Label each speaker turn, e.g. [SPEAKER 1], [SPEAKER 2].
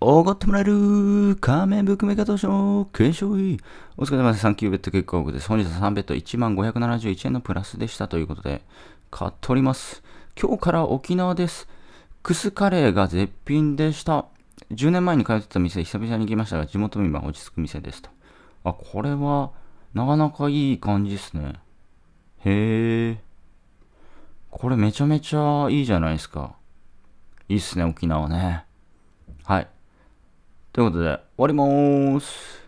[SPEAKER 1] おごってもらえる仮面含め方賞検証いお疲れ様です。サンキューベッド結構多です。本日は3ベッド1571円のプラスでしたということで、買っております。今日から沖縄です。クスカレーが絶品でした。10年前に通ってた店、久々に行きましたが、地元民は落ち着く店ですと。あ、これは、なかなかいい感じですね。へえ。これめちゃめちゃいいじゃないですか。いいっすね、沖縄ね。はい。ということで、終わりまーす。